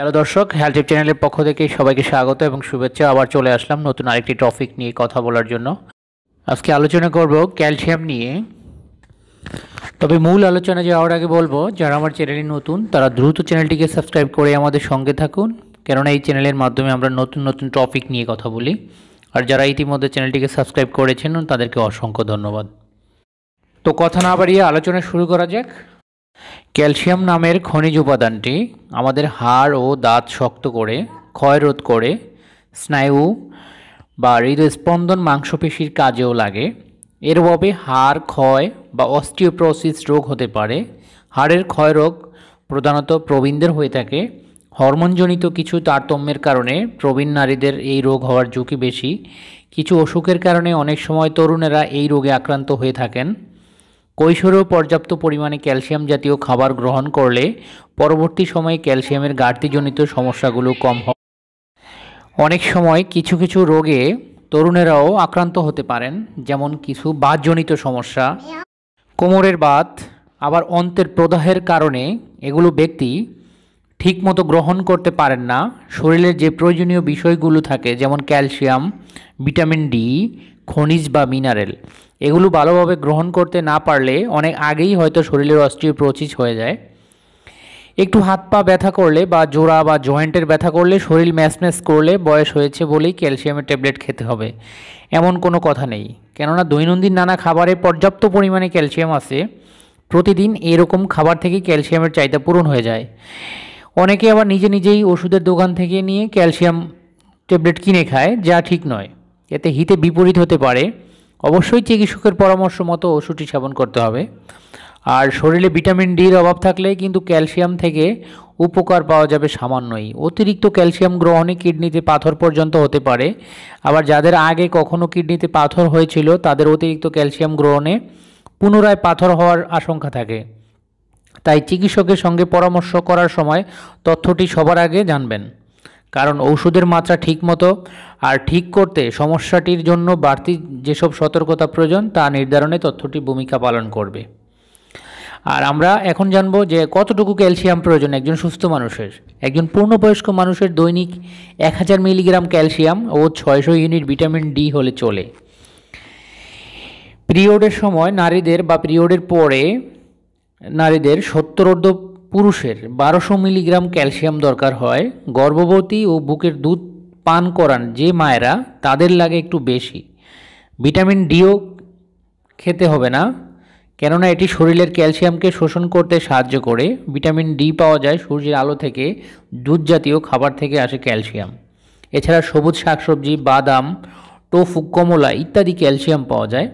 hello দর্শক health টিপ চ্যানেলের পক্ষ থেকে সবাইকে স্বাগত এবং শুভেচ্ছা আবার চলে আসলাম নতুন আরেকটি টপিক নিয়ে কথা বলার জন্য আজকে আলোচনা করব ক্যালসিয়াম নিয়ে তবে মূল আলোচনা যাওয়ার আগে বলবো যারা আমার চ্যানেলে নতুন তারা দ্রুত চ্যানেলটিকে সাবস্ক্রাইব করে আমাদের সঙ্গে থাকুন কেননা এই চ্যানেলের মাধ্যমে আমরা নতুন নতুন টপিক নিয়ে কথা বলি আর যারা ইতিমধ্যে চ্যানেলটিকে সাবস্ক্রাইব করেছেন তাদেরকে অসংখ্য ধন্যবাদ তো কথা না বাড়িয়ে আলোচনা শুরু করা যাক ক্যালসিয়াম নামের খনিজ উপাদানটি আমাদের হাড় ও দাঁত শক্ত করে ক্ষয়রোধ করে স্নায়ু বা হৃদস্পন্দন মাংসপেশির কাজেও লাগে এর অভাবে হাড় ক্ষয় বা অস্টিওপ্রোসিস রোগ হতে পারে হাড়ের ক্ষয় রোগ প্রধানত প্রবীণদের হয়ে থাকে হরমোনজনিত কিছু তারতম্যের কারণে প্রবীণ নারীদের এই রোগ হওয়ার ঝুঁকি বেশি কিছু অসুখের কারণে অনেক সময় তরুণেরা এই রোগে আক্রান্ত হয়ে থাকেন কৈশোরেও পর্যাপ্ত পরিমাণে ক্যালসিয়াম জাতীয় খাবার গ্রহণ করলে পরবর্তী সময়ে ক্যালসিয়ামের ঘাটতিজনিত সমস্যাগুলো কম হবে অনেক সময় কিছু কিছু রোগে তরুণেরাও আক্রান্ত হতে পারেন যেমন কিছু বাতজনিত সমস্যা কোমরের বাত আবার অন্তের প্রদাহের কারণে এগুলো ব্যক্তি ঠিকমতো গ্রহণ করতে পারেন না শরীরের যে প্রয়োজনীয় বিষয়গুলো থাকে যেমন ক্যালসিয়াম ভিটামিন ডি খনিজ বা মিনারেল এগুলো ভালোভাবে গ্রহণ করতে না পারলে অনেক আগেই হয়তো শরীরের অস্টিওপ্রোচিস হয়ে যায় একটু হাত পা ব্যথা করলে বা জোড়া বা জয়েন্টের ব্যথা করলে শরীর ম্যাচম্যাচ করলে বয়স হয়েছে বলেই ক্যালসিয়ামের ট্যাবলেট খেতে হবে এমন কোনো কথা নেই কেননা দৈনন্দিন নানা খাবারে পর্যাপ্ত পরিমাণে ক্যালসিয়াম আছে প্রতিদিন এরকম খাবার থেকে ক্যালসিয়ামের চাহিদা পূরণ হয়ে যায় অনেকে আবার নিজে নিজেই ওষুধের দোকান থেকে নিয়ে ক্যালসিয়াম ট্যাবলেট কিনে খায় যা ঠিক নয় এতে হিতে বিপরীত হতে পারে অবশ্যই চিকিৎসকের পরামর্শ মতো ওষুধটি সেবন করতে হবে আর শরীরে ভিটামিন ডির অভাব থাকলে কিন্তু ক্যালসিয়াম থেকে উপকার পাওয়া যাবে সামান্যই অতিরিক্ত ক্যালসিয়াম গ্রহণে কিডনিতে পাথর পর্যন্ত হতে পারে আবার যাদের আগে কখনো কিডনিতে পাথর হয়েছিল তাদের অতিরিক্ত ক্যালসিয়াম গ্রহণে পুনরায় পাথর হওয়ার আশঙ্কা থাকে তাই চিকিৎসকের সঙ্গে পরামর্শ করার সময় তথ্যটি সবার আগে জানবেন কারণ ঔষধের মাত্রা ঠিকমতো আর ঠিক করতে সমস্যাটির জন্য বাড়তি যেসব সতর্কতা প্রয়োজন তা নির্ধারণে তথ্যটি ভূমিকা পালন করবে আর আমরা এখন জানব যে কতটুকু ক্যালসিয়াম প্রয়োজন একজন সুস্থ মানুষের একজন পূর্ণবয়স্ক মানুষের দৈনিক এক হাজার মিলিগ্রাম ক্যালসিয়াম ও ছয়শো ইউনিট ভিটামিন ডি হলে চলে পিরিয়ডের সময় নারীদের বা পিরিয়ডের পরে নারীদের অর্ধ পুরুষের বারোশো মিলিগ্রাম ক্যালসিয়াম দরকার হয় গর্ভবতী ও বুকের দুধ পান করান যে মায়েরা তাদের লাগে একটু বেশি ভিটামিন ডিও খেতে হবে না কেননা এটি শরীরের ক্যালসিয়ামকে শোষণ করতে সাহায্য করে ভিটামিন ডি পাওয়া যায় সূর্যের আলো থেকে দুধ জাতীয় খাবার থেকে আসে ক্যালসিয়াম এছাড়া সবুজ শাকসবজি বাদাম টোফু কমলা ইত্যাদি ক্যালসিয়াম পাওয়া যায়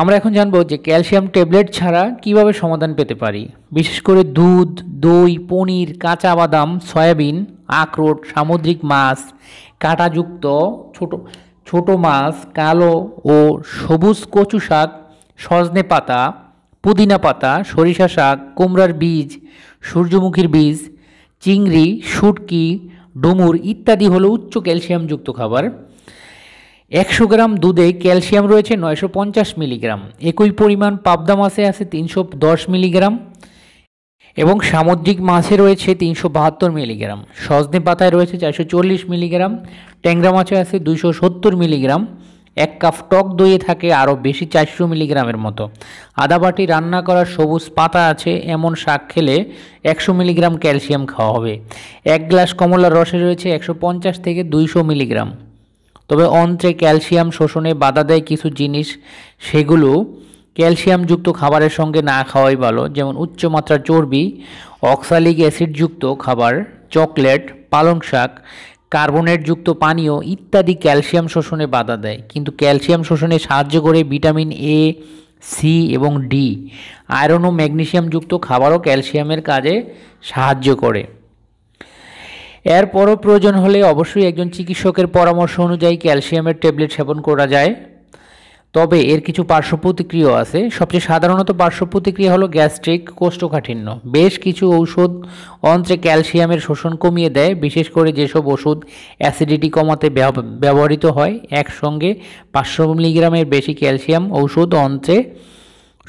আমরা এখন জানবো যে ক্যালসিয়াম ট্যাবলেট ছাড়া কিভাবে সমাধান পেতে পারি বিশেষ করে দুধ দই পনির কাঁচা বাদাম সয়াবিন আখরোট সামুদ্রিক মাছ কাঁটাযুক্ত ছোট ছোট মাছ কালো ও সবুজ কচু শাক সজনে পাতা পুদিনা পাতা সরিষা শাক কুমড়ার বীজ সূর্যমুখীর বীজ চিংড়ি শুটকি ডুমুর ইত্যাদি হলো উচ্চ ক্যালসিয়ামযুক্ত খাবার একশো গ্রাম দুধে ক্যালসিয়াম রয়েছে নয়শো পঞ্চাশ মিলিগ্রাম একই পরিমাণ পাবদা মাছে আছে তিনশো দশ মিলিগ্রাম এবং সামুদ্রিক মাছে রয়েছে তিনশো বাহাত্তর মিলিগ্রাম সজনে পাতায় রয়েছে চারশো চল্লিশ মিলিগ্রাম ট্যাংরা মাছে আছে দুইশো সত্তর মিলিগ্রাম এক কাপ টক দইয়ে থাকে আরও বেশি চারশো মিলিগ্রামের মতো আদা বাটি রান্না করার সবুজ পাতা আছে এমন শাক খেলে একশো মিলিগ্রাম ক্যালসিয়াম খাওয়া হবে এক গ্লাস কমলার রসে রয়েছে একশো পঞ্চাশ থেকে দুইশো মিলিগ্রাম তবে অন্ত্রে ক্যালসিয়াম শোষণে বাধা দেয় কিছু জিনিস সেগুলো ক্যালসিয়ামযুক্ত খাবারের সঙ্গে না খাওয়াই ভালো যেমন উচ্চমাত্রার চর্বি অক্সালিক অ্যাসিডযুক্ত খাবার চকলেট পালং শাক কার্বনেটযুক্ত পানীয় ইত্যাদি ক্যালসিয়াম শোষণে বাধা দেয় কিন্তু ক্যালসিয়াম শোষণে সাহায্য করে ভিটামিন এ সি এবং ডি আয়রন ও ম্যাগনেশিয়ামযুক্ত খাবারও ক্যালসিয়ামের কাজে সাহায্য করে এরপরও প্রয়োজন হলে অবশ্যই একজন চিকিৎসকের পরামর্শ অনুযায়ী ক্যালসিয়ামের ট্যাবলেট সেবন করা যায় তবে এর কিছু পার্শ্ব প্রতিক্রিয়াও আছে সবচেয়ে সাধারণত পার্শ্ব প্রতিক্রিয়া হলো গ্যাস্ট্রিক কোষ্ঠকাঠিন্য বেশ কিছু ঔষধ অন্ত্রে ক্যালসিয়ামের শোষণ কমিয়ে দেয় বিশেষ করে যেসব ওষুধ অ্যাসিডিটি কমাতে ব্যবহৃত হয় একসঙ্গে পাঁচশো মিলিগ্রামের বেশি ক্যালসিয়াম ঔষধ অন্ত্রে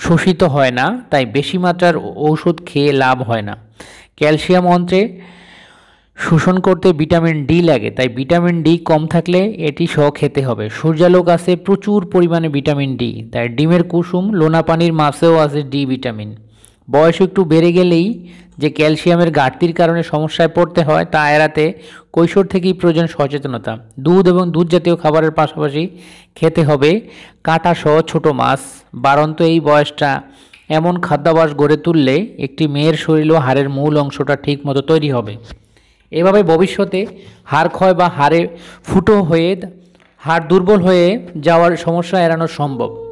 শোষিত হয় না তাই বেশি মাত্রার ঔষধ খেয়ে লাভ হয় না ক্যালসিয়াম অন্ত্রে শোষণ করতে ভিটামিন ডি লাগে তাই ভিটামিন ডি কম থাকলে এটি সহ খেতে হবে সূর্যালোক আছে প্রচুর পরিমাণে ভিটামিন ডি তাই ডিমের কুসুম লোনা পানির মাছেও আছে ডি ভিটামিন বয়স একটু বেড়ে গেলেই যে ক্যালসিয়ামের ঘাটতির কারণে সমস্যায় পড়তে হয় তা এড়াতে কৈশোর থেকেই প্রয়োজন সচেতনতা দুধ এবং দুধ জাতীয় খাবারের পাশাপাশি খেতে হবে কাঁটা সহ ছোটো মাছ বারণ এই বয়সটা এমন খাদ্যাভাস গড়ে তুললে একটি মেয়ের শরীর ও হাড়ের মূল অংশটা ঠিকমতো তৈরি হবে এভাবে ভবিষ্যতে হাড় ক্ষয় বা হাড়ে ফুটো হয়ে হাড় দুর্বল হয়ে যাওয়ার সমস্যা এড়ানো সম্ভব